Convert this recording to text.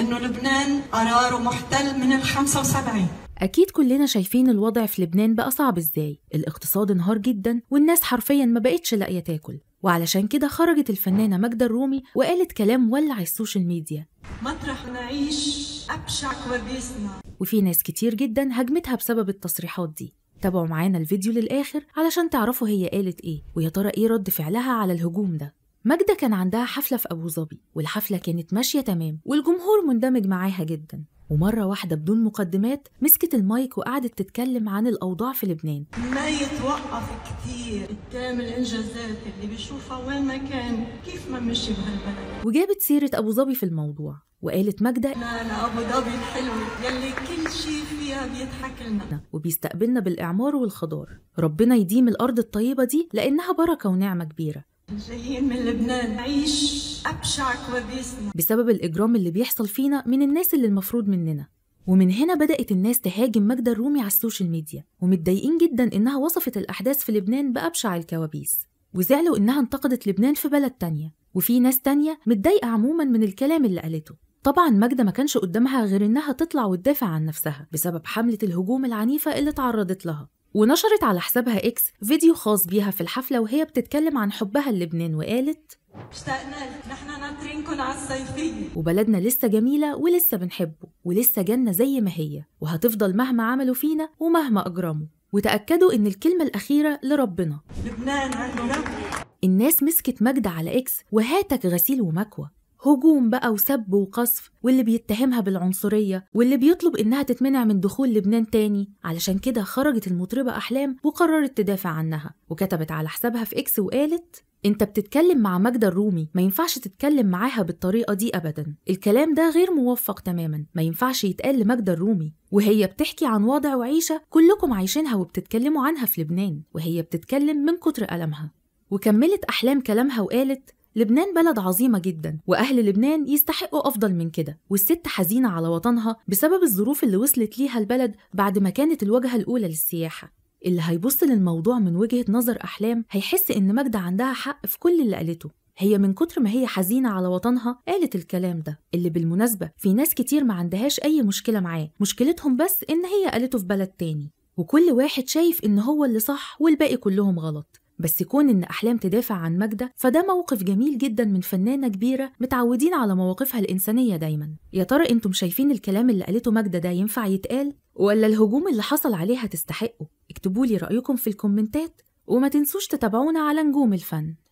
انه لبنان قراره محتل من ال 75 أكيد كلنا شايفين الوضع في لبنان بقى صعب إزاي الاقتصاد انهار جدا والناس حرفيا ما بقتش لاقية تاكل وعلشان كده خرجت الفنانة ماجدة الرومي وقالت كلام ولع السوشيال ميديا مطرح نعيش أبشع كوابيسنا وفي ناس كتير جدا هجمتها بسبب التصريحات دي تابعوا معانا الفيديو للآخر علشان تعرفوا هي قالت إيه ويا ترى إيه رد فعلها على الهجوم ده ماجدة كان عندها حفلة في أبو ظبي والحفلة كانت ماشية تمام والجمهور مندمج معاها جدا ومرة واحدة بدون مقدمات مسكت المايك وقعدت تتكلم عن الأوضاع في لبنان ما يتوقف كتير قدام الإنجازات اللي بيشوفها وين ما كان كيف ما مشي بهالبلد وجابت سيرة أبو ظبي في الموضوع وقالت ماجدة لا لا أبو ظبي الحلوة يلي كل شيء فيها بيضحك لنا وبيستقبلنا بالإعمار والخضار ربنا يديم الأرض الطيبة دي لأنها بركة ونعمة كبيرة جايين من لبنان نعيش ابشع كوابيسنا بسبب الاجرام اللي بيحصل فينا من الناس اللي المفروض مننا ومن هنا بدأت الناس تهاجم ماجدة الرومي على السوشيال ميديا ومتضايقين جدا إنها وصفت الأحداث في لبنان بأبشع الكوابيس وزعلوا إنها انتقدت لبنان في بلد تانية وفي ناس تانية متضايقة عموما من الكلام اللي قالته طبعا ماجدة ما كانش قدامها غير إنها تطلع وتدافع عن نفسها بسبب حملة الهجوم العنيفة اللي تعرضت لها ونشرت على حسابها اكس فيديو خاص بيها في الحفلة وهي بتتكلم عن حبها للبنان وقالت اشتقنا لك نحن ناطرينكم على الصيفية وبلدنا لسه جميلة ولسه بنحبه ولسه جنة زي ما هي وهتفضل مهما عملوا فينا ومهما أجرموا وتأكدوا إن الكلمة الأخيرة لربنا لبنان عندنا الناس مسكت مجد على اكس وهاتك غسيل ومكوى هجوم بقى وسب وقصف واللي بيتهمها بالعنصرية واللي بيطلب إنها تتمنع من دخول لبنان تاني علشان كده خرجت المطربة أحلام وقررت تدافع عنها وكتبت على حسابها في إكس وقالت انت بتتكلم مع ماجدة الرومي ما ينفعش تتكلم معاها بالطريقة دي أبدا الكلام ده غير موفق تماما ما ينفعش يتقال لماجدة الرومي وهي بتحكي عن وضع وعيشة كلكم عايشينها وبتتكلموا عنها في لبنان وهي بتتكلم من كتر ألمها وكملت أحلام كلامها وقالت لبنان بلد عظيمة جدا وأهل لبنان يستحقوا أفضل من كده والست حزينة على وطنها بسبب الظروف اللي وصلت ليها البلد بعد ما كانت الواجهة الأولى للسياحة اللي هيبص للموضوع من وجهة نظر أحلام هيحس إن ماجدة عندها حق في كل اللي قالته هي من كتر ما هي حزينة على وطنها قالت الكلام ده اللي بالمناسبة في ناس كتير ما عندهاش أي مشكلة معاه مشكلتهم بس إن هي قالته في بلد تاني وكل واحد شايف إن هو اللي صح والباقي كلهم غلط بس كون إن أحلام تدافع عن ماجدة فده موقف جميل جدا من فنانة كبيرة متعودين على مواقفها الإنسانية دايما يا ترى أنتم شايفين الكلام اللي قالته ماجدة ده ينفع يتقال ولا الهجوم اللي حصل عليها تستحقه اكتبولي رأيكم في الكومنتات وما تنسوش تتابعونا على نجوم الفن